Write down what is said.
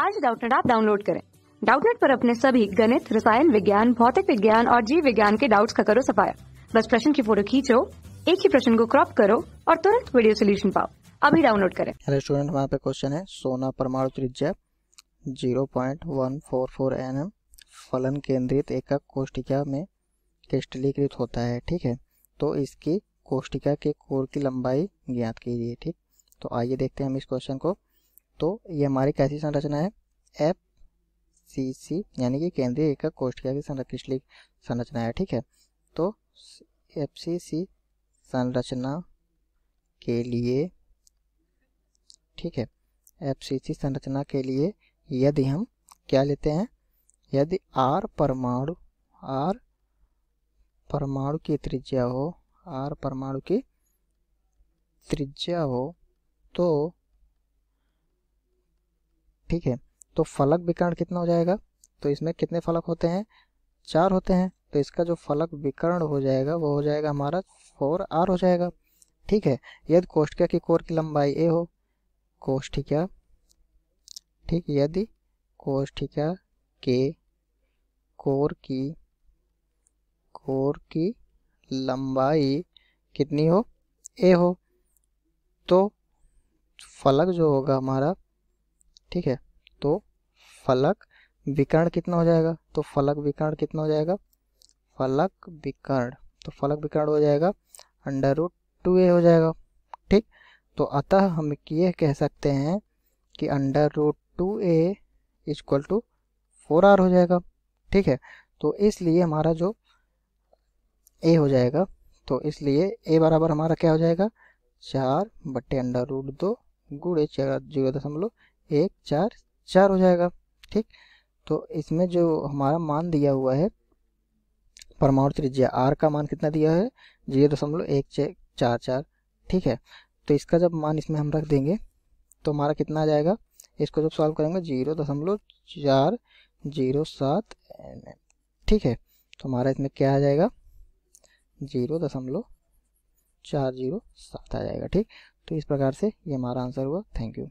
आज डाउटनेट आप डाउनलोड करें डाउटनेट पर अपने सभी गणित रसायन विज्ञान भौतिक विज्ञान और जीव विज्ञान के डाउट्स का करो सफाया बस प्रश्न की फोटो खींचो एक ही प्रश्न को क्रॉप करो और तुरंत वीडियो सोल्यूशन पाओ अभी डाउनलोड करें हेलो स्टूडेंट वहाँ पे क्वेश्चन है सोना परमाणु त्रिज्या zero point one four four N M फलन केंद्रित एकक कोष्टिका में क्रिस्टलीकृत होता है ठीक है तो इसकी कोष्टिका के कोर की लंबाई ज्ञात कीजिए ठीक तो आइए देखते हैं हम इस क्वेश्चन को तो ये हमारी कैसी संरचना है एफ सी सी यानी कि केंद्रीय एकक कोष्ठिका की संरक्षित संरचना है ठीक है तो एफ सी सी संरचना के लिए ठीक है एफ सी सी संरचना के लिए यदि हम क्या लेते हैं यदि आर परमाणु आर परमाणु की त्रिज्या हो आर परमाणु की त्रिज्या हो तो ठीक है तो फलक विकर्ण कितना हो जाएगा तो इसमें कितने फलक होते हैं चार होते हैं तो इसका जो फलक विकर्ण हो जाएगा वो हो जाएगा हमारा फोर आर हो जाएगा ठीक है यदि कोष्ठिका की कोर की लंबाई ए हो कोष्ठिका ठीक यदि कोष्ठिका के कोर की कोर की लंबाई कितनी हो ए हो तो फलक जो होगा हमारा ठीक है तो फलक विकर्ण कितना हो जाएगा तो फलक विकर्ण कितना हो जाएगा फलक विकर्ण तो फलक विकर्ण हो जाएगा अंडर रूट टू ए हो जाएगा ठीक तो अतः हम ये कह सकते हैं कि under root two A is equal to four R हो जाएगा ठीक है तो इसलिए हमारा जो ए हो जाएगा तो इसलिए ए बराबर हमारा क्या हो जाएगा चार बट्टे अंडर रूट दो गुड़े चार जीरो दशमलव एक चार चार हो जाएगा ठीक तो इसमें जो हमारा मान दिया हुआ है परमाणु त्रिज्या आर का मान कितना दिया है जीरो दशमलव एक छः चार चार ठीक है तो इसका जब मान इसमें हम रख देंगे तो हमारा कितना आ जाएगा इसको जब सॉल्व करेंगे जीरो दशमलव चार जीरो सात एम ठीक है तो हमारा इसमें क्या आ जाएगा जीरो दशमलव चार जीरो सात आ जाएगा ठीक तो इस प्रकार से ये हमारा आंसर हुआ थैंक यू